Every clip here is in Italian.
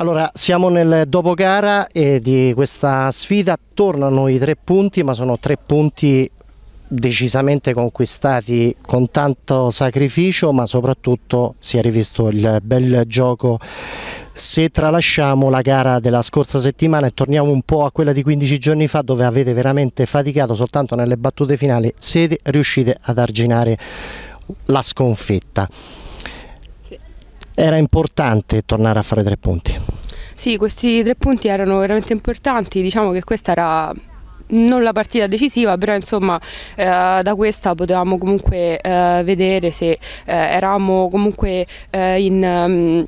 Allora, siamo nel dopogara e di questa sfida tornano i tre punti, ma sono tre punti decisamente conquistati con tanto sacrificio, ma soprattutto si è rivisto il bel gioco. Se tralasciamo la gara della scorsa settimana e torniamo un po' a quella di 15 giorni fa dove avete veramente faticato soltanto nelle battute finali, siete riuscite ad arginare la sconfitta era importante tornare a fare tre punti. Sì, questi tre punti erano veramente importanti, diciamo che questa era non la partita decisiva, però insomma eh, da questa potevamo comunque eh, vedere se eh, eravamo comunque eh, in... Um,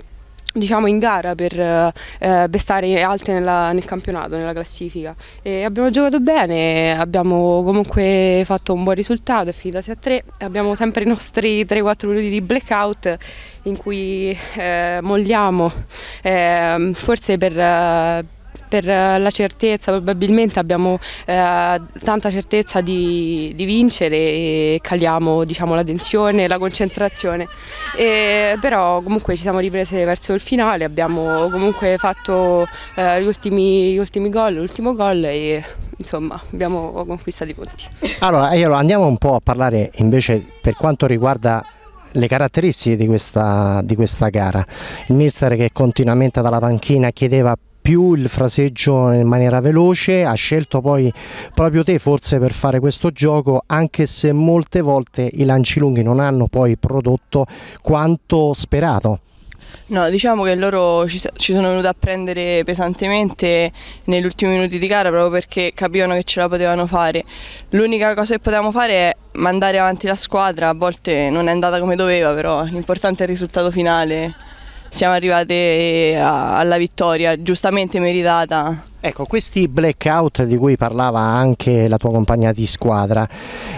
diciamo in gara per eh, bestare alte nella, nel campionato, nella classifica. E abbiamo giocato bene, abbiamo comunque fatto un buon risultato, è finita 6-3, abbiamo sempre i nostri 3-4 minuti di blackout in cui eh, molliamo, eh, forse per eh, per eh, la certezza, probabilmente abbiamo eh, tanta certezza di, di, vincere e caliamo diciamo, la tensione, la concentrazione, e, però comunque ci siamo riprese verso il finale, abbiamo comunque fatto eh, gli, ultimi, gli ultimi gol, l'ultimo gol e insomma abbiamo conquistato i punti. Allora eh, Aiolo andiamo un po' a parlare invece per quanto riguarda le caratteristiche di questa, di questa gara. Il mister che continuamente dalla panchina chiedeva più il fraseggio in maniera veloce, ha scelto poi proprio te forse per fare questo gioco, anche se molte volte i lanci lunghi non hanno poi prodotto quanto sperato. No, diciamo che loro ci, ci sono venuti a prendere pesantemente negli ultimi minuti di gara proprio perché capivano che ce la potevano fare. L'unica cosa che potevamo fare è mandare avanti la squadra, a volte non è andata come doveva, però l'importante è il risultato finale siamo arrivate eh, alla vittoria, giustamente meritata. Ecco, questi blackout di cui parlava anche la tua compagna di squadra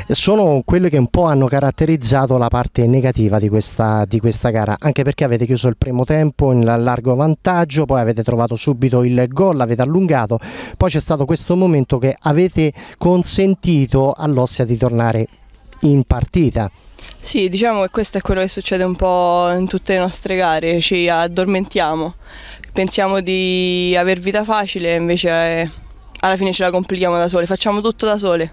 sono quelli che un po' hanno caratterizzato la parte negativa di questa, di questa gara, anche perché avete chiuso il primo tempo in largo vantaggio, poi avete trovato subito il gol, l'avete allungato, poi c'è stato questo momento che avete consentito all'Ossia di tornare in partita. Sì, diciamo che questo è quello che succede un po' in tutte le nostre gare, ci addormentiamo, pensiamo di aver vita facile invece eh, alla fine ce la complichiamo da sole, facciamo tutto da sole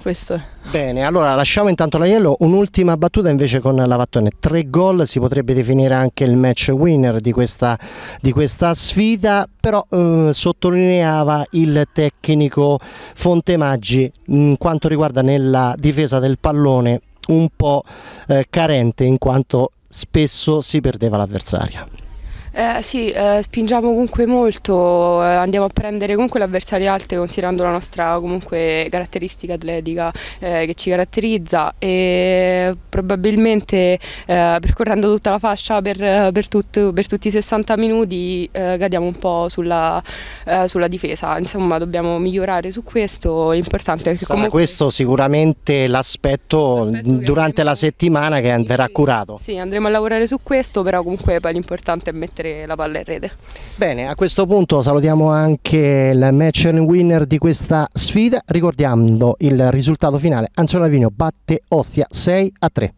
questo è. Bene, allora lasciamo intanto l'Aiello, un'ultima battuta invece con Lavattone. Vattone, tre gol si potrebbe definire anche il match winner di questa, di questa sfida, però eh, sottolineava il tecnico Fontemaggi in quanto riguarda nella difesa del pallone un po' eh, carente in quanto spesso si perdeva l'avversaria. Eh, sì, eh, spingiamo comunque molto, eh, andiamo a prendere comunque l'avversario alte considerando la nostra comunque, caratteristica atletica eh, che ci caratterizza e probabilmente eh, percorrendo tutta la fascia per, per, tutto, per tutti i 60 minuti eh, cadiamo un po' sulla, sulla, difesa, insomma dobbiamo migliorare su questo, l'importante è che comunque... questo sicuramente l'aspetto durante la settimana che andrà sì, curato. Sì, andremo a lavorare su questo, però comunque l'importante è mettere mettere la palla in rete. Bene, a questo punto salutiamo anche il match winner di questa sfida, ricordando il risultato finale. Anzio Lavino batte Ostia 6 a 3.